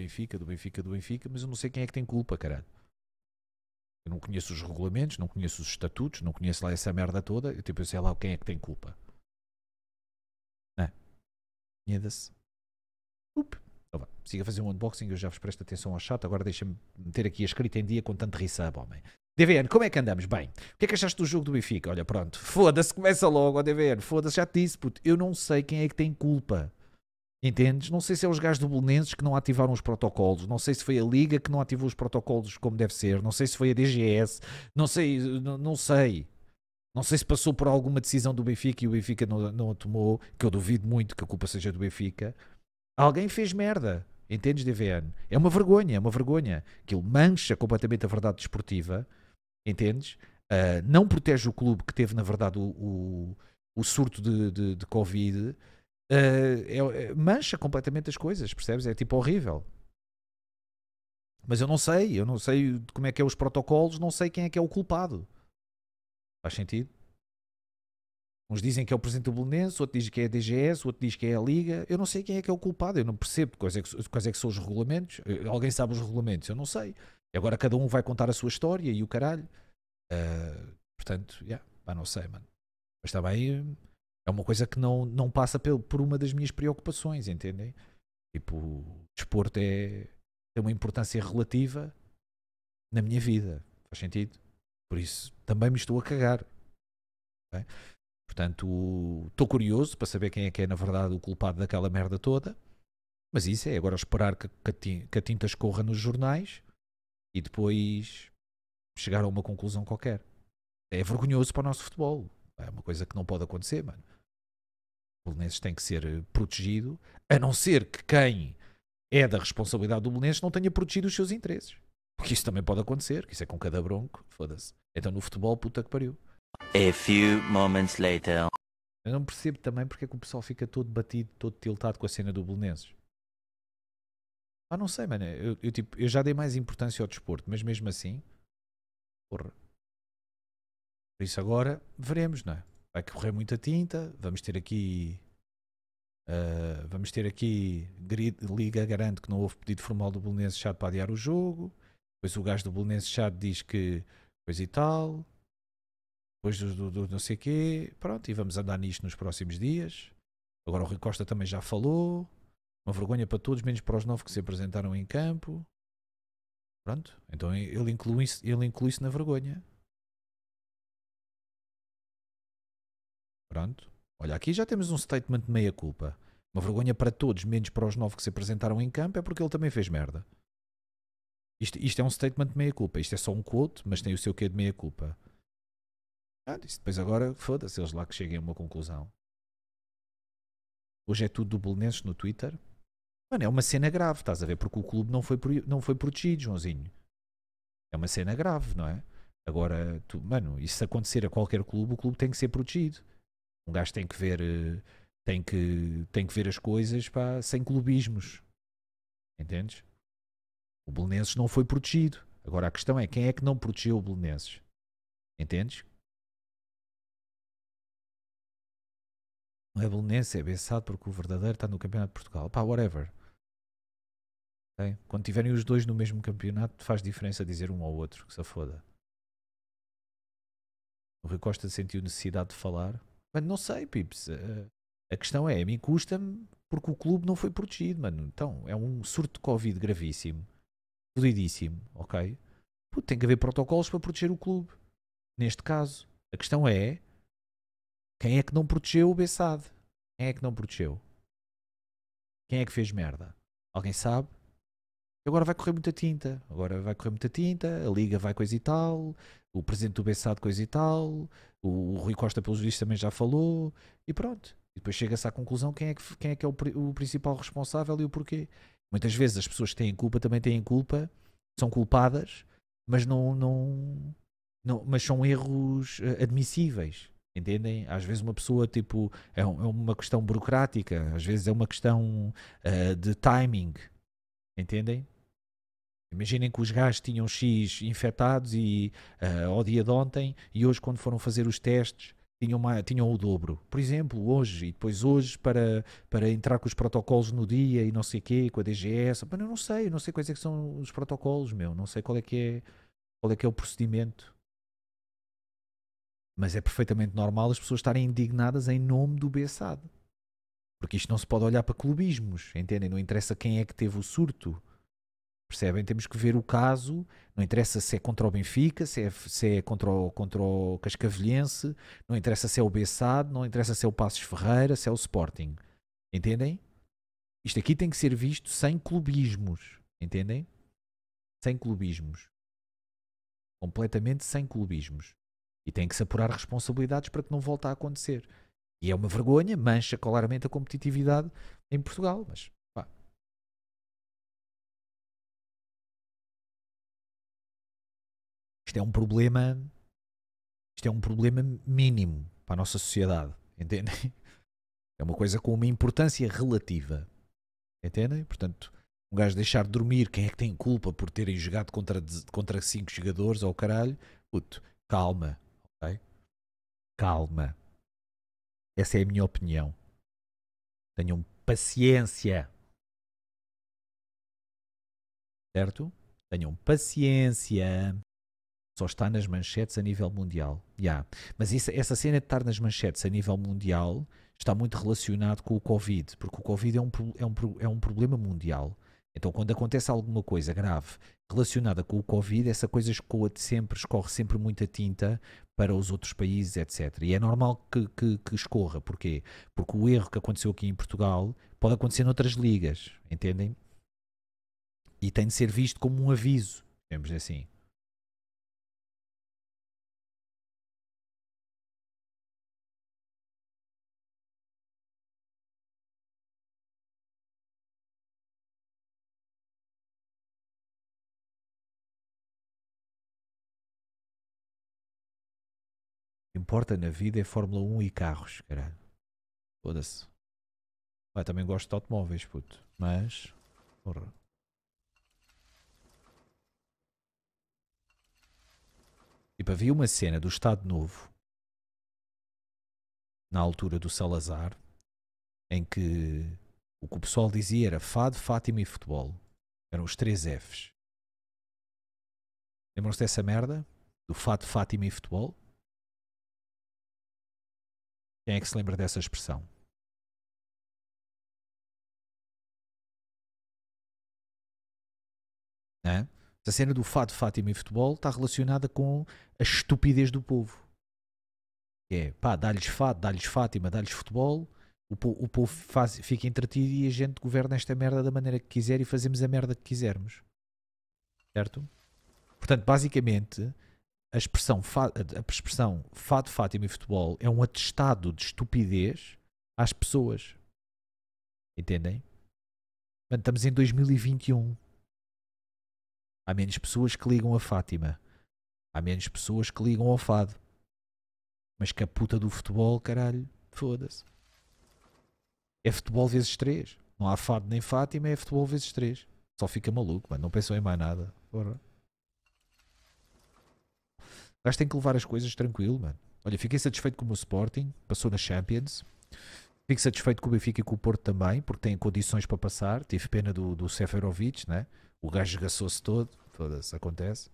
Benfica, do Benfica, do Benfica, mas eu não sei quem é que tem culpa, caralho. Eu não conheço os regulamentos, não conheço os estatutos, não conheço lá essa merda toda. Eu tipo, eu sei lá quem é que tem culpa. Não. Né? Nheda-se. Up. Então, vá. Siga a fazer um unboxing, eu já vos presto atenção ao chat. Agora deixa-me meter aqui a escrita em dia com tanto resub, homem. DVN, como é que andamos? Bem, o que é que achaste do jogo do Benfica? Olha, pronto, foda-se, começa logo, ó DVN, foda-se, já te disse, puto, eu não sei quem é que tem culpa. Entendes? Não sei se é os gajos do Bolonenses que não ativaram os protocolos, não sei se foi a Liga que não ativou os protocolos como deve ser, não sei se foi a DGS, não sei, não, não sei. Não sei se passou por alguma decisão do Benfica e o Benfica não, não a tomou, que eu duvido muito que a culpa seja do Benfica. Alguém fez merda, entendes, DVN? É uma vergonha, é uma vergonha. Aquilo mancha completamente a verdade desportiva, entendes? Uh, não protege o clube que teve, na verdade, o, o, o surto de, de, de Covid. Uh, é, mancha completamente as coisas, percebes? É tipo horrível. Mas eu não sei, eu não sei como é que é os protocolos, não sei quem é que é o culpado. Faz sentido? Uns dizem que é o presidente do Belenense, outro diz que é a DGS, outro diz que é a Liga. Eu não sei quem é que é o culpado, eu não percebo quais é que, quais é que são os regulamentos. Eh, alguém sabe os regulamentos? Eu não sei. agora cada um vai contar a sua história e o caralho. Uh, portanto, já, yeah, não sei, mano. Mas está bem é uma coisa que não, não passa por uma das minhas preocupações, entendem? Tipo, o desporto é, tem uma importância relativa na minha vida, faz sentido? Por isso também me estou a cagar. Okay? É? Portanto, estou curioso para saber quem é que é, na verdade, o culpado daquela merda toda. Mas isso é agora esperar que, que a tinta escorra nos jornais e depois chegar a uma conclusão qualquer. É vergonhoso para o nosso futebol. É uma coisa que não pode acontecer, mano. Belenenses tem que ser eh, protegido, a não ser que quem é da responsabilidade do Belenenses não tenha protegido os seus interesses. Porque isso também pode acontecer, que isso é com cada bronco, foda-se. Então no futebol, puta que pariu. A few moments later. Eu não percebo também porque é que o pessoal fica todo batido, todo tiltado com a cena do Belenenses. Ah, não sei, mano. Eu, eu, tipo, eu já dei mais importância ao desporto, mas mesmo assim, porra. Por isso agora veremos, não é? Vai correr muita tinta, vamos ter aqui eh, vamos ter aqui Liga garante que não houve pedido formal do Bolonense Chá para adiar o jogo. Depois o gajo do Bolonense Chá diz que coisa e tal. Depois do, do, do, não sei quê. Pronto, e vamos andar nisto nos próximos dias. Agora o Rui Costa também já falou. Uma vergonha para todos, menos para os novos que se apresentaram em campo. Pronto, então ele inclui, ele inclui na vergonha. Pronto. Olha, aqui já temos um statement de meia-culpa. Uma vergonha para todos, menos para os nove que se apresentaram em campo, é porque ele também fez merda. Isto, isto é um statement de meia-culpa. Isto é só um quote, mas tem o seu quê de meia-culpa. Ah, depois agora, foda-se, eles lá que cheguem a uma conclusão. Hoje é tudo dublinenses no Twitter. Mano, é uma cena grave, estás a ver? Porque o clube não foi, não foi protegido, Joãozinho. É uma cena grave, não é? Agora, tu, mano, isso se acontecer a qualquer clube, o clube tem que ser protegido. Um gajo tem que ver, eh, tem que, tem que ver as coisas pá, sem clubismos. Entendes? O Belenenses não foi protegido. Agora a questão é quem é que não protegeu o Belenenses? Entendes? Não é Belenenses é Bessado, porque o verdadeiro está no Campeonato de Portugal. Pá, whatever. Okay? Quando tiverem os dois no mesmo campeonato, faz diferença dizer um ao outro, que se foda. O Rui Costa sentiu necessidade de falar. Mas não sei, Pips. Eh, a questão é, a mim custa-me porque o clube não foi protegido, mano. Então, é um surto de Covid gravíssimo, fodidíssimo, ok? Puto, tem que haver protocolos para proteger o clube. Neste caso, a questão é quem é que não protegeu o Bessade? Quem é que não protegeu? Quem é que fez merda? Alguém sabe? agora vai correr muita tinta, agora vai correr muita tinta, a Liga vai coisa e tal, o presidente do Bessado coisa e tal, o, o Rui Costa, pelos vistos, também já falou, e pronto. E depois chega-se à conclusão quem é que, quem é, que é o, o, principal responsável e o porquê. Muitas vezes as pessoas que têm culpa também têm culpa, são culpadas, mas não, não, não mas são erros eh, admissíveis. Entendem? Às vezes uma pessoa, tipo, é, um, é uma questão burocrática, às vezes é uma questão uh, de timing, Entendem? Imaginem que os gajos tinham X infectados e, uh, ao dia de ontem e hoje, quando foram fazer os testes, tinham, uma, tinham o dobro. Por exemplo, hoje e depois hoje para, para entrar com os protocolos no dia e não sei o quê, com a DGS. Mas eu não sei, eu não sei quais é que são os protocolos, meu. Não sei qual é que é, qual é, que é o procedimento. Mas é perfeitamente normal as pessoas estarem indignadas em nome do BSAD. Porque isto não se pode olhar para clubismos, entendem? Não interessa quem é que teve o surto. Percebem? Temos que ver o caso. Não interessa se é contra o Benfica, se é, se é contra, o, contra o Cascavelhense, não interessa se é o Bessado, não interessa se é o Passos Ferreira, se é o Sporting. Entendem? Isto aqui tem que ser visto sem clubismos. Entendem? Sem clubismos. Completamente sem clubismos. E tem que se apurar responsabilidades para que não volte a acontecer. E é uma vergonha, mancha claramente a competitividade em Portugal, mas pá. Isto é um problema, isto é um problema mínimo para a nossa sociedade, entendem? É uma coisa com uma importância relativa, entendem? Portanto, um gajo deixar de dormir, quem é que tem culpa por terem jogado contra, contra cinco jogadores ou oh, caralho? Puto, calma, Calma essa é a minha opinião. Tenham paciência. Certo? Tenham paciência. Só está nas manchetes a nível mundial. Yeah. Mas isso, essa cena de estar nas manchetes a nível mundial está muito relacionado com o Covid, porque o Covid é um, é um, é um problema mundial então, quando acontece alguma coisa grave relacionada com o Covid, essa coisa escoa de sempre, escorre sempre muita tinta para os outros países, etc. E é normal que, que, que escorra. Porquê? Porque o erro que aconteceu aqui em Portugal pode acontecer noutras ligas, entendem? E tem de ser visto como um aviso, digamos assim. importa na vida é Fórmula 1 e carros, caralho. Foda-se. Ué, também gosto de automóveis, puto. Mas. Porra. Tipo, havia uma cena do Estado Novo na altura do Salazar em que o que o pessoal dizia era Fado, Fátima e futebol. Eram os três Fs. Lembram-se dessa merda? Do Fado, Fátima e futebol? Quem é que se lembra dessa expressão? É? A cena do fado, Fátima e futebol está relacionada com a estupidez do povo. É pá, dá-lhes fado, dá-lhes Fátima, dá-lhes futebol. O, po o povo faz, fica entretido e a gente governa esta merda da maneira que quiser e fazemos a merda que quisermos. Certo? Portanto, basicamente, a expressão, a expressão fado, Fátima e futebol é um atestado de estupidez às pessoas. Entendem? estamos em 2021. Há menos pessoas que ligam a Fátima. Há menos pessoas que ligam ao fado. Mas que a puta do futebol, caralho, foda-se. É futebol vezes 3. Não há fado nem Fátima, é futebol vezes 3. Só fica maluco, mano. Não pensou em mais nada. Porra. O gajo tem que levar as coisas tranquilo, mano. Olha, fiquei satisfeito com o meu Sporting, passou na Champions. Fico satisfeito com o Benfica e com o Porto também, porque têm condições para passar. Tive pena do, do Seferovic, né? O gajo esgaçou-se todo, foda-se, acontece.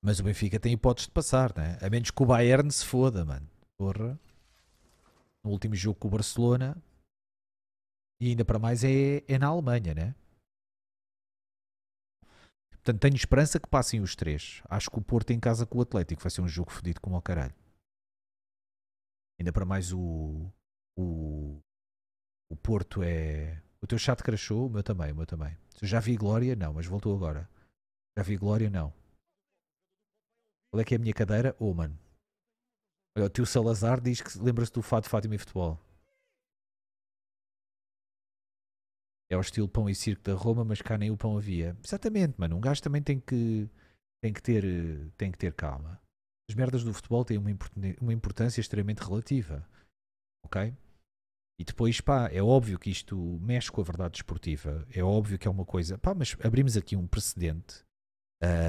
Mas o Benfica tem hipóteses de passar, né? A menos que o Bayern se foda, mano. Porra. No último jogo com o Barcelona. E ainda para mais é, é na Alemanha, né? Portanto, tenho esperança que passem os três. Acho que o Porto em casa com o Atlético vai ser um jogo fodido como ao caralho. Ainda para mais o. O, o Porto é. O teu chat crashou, o meu também, o meu também. já vi Glória? Não, mas voltou agora. Já vi Glória? Não. Qual é que é a minha cadeira? Oh, mano. Olha, o tio Salazar diz que lembra-se do Fado Fátima e Futebol. É o estilo pão e circo da Roma, mas cá nem o pão havia. Exatamente, mano. Um gajo também tem que, tem que, ter, tem que ter calma. As merdas do futebol têm uma, uma importância extremamente relativa. Ok? E depois, pá, é óbvio que isto mexe com a verdade esportiva. É óbvio que é uma coisa. Pá, mas abrimos aqui um precedente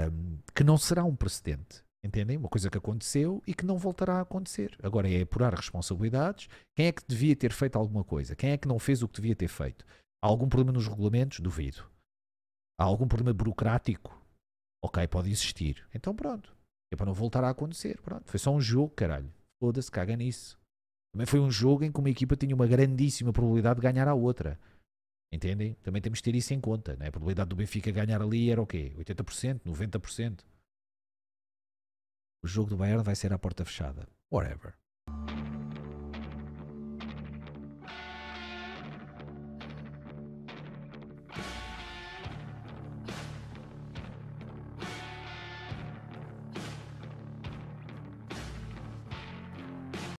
um, que não será um precedente. Entendem? Uma coisa que aconteceu e que não voltará a acontecer. Agora é apurar responsabilidades. Quem é que devia ter feito alguma coisa? Quem é que não fez o que devia ter feito? Há algum problema nos regulamentos? Duvido. Há algum problema burocrático? Ok, pode existir. Então pronto. É para não voltar a acontecer. Pronto. Foi só um jogo, caralho. Foda-se, caga nisso. Também foi um jogo em que uma equipa tinha uma grandíssima probabilidade de ganhar a outra. Entendem? Também temos de ter isso em conta. Né? A probabilidade do Benfica ganhar ali era o quê? 80%, 90%. O jogo do Bayern vai ser à porta fechada. Whatever.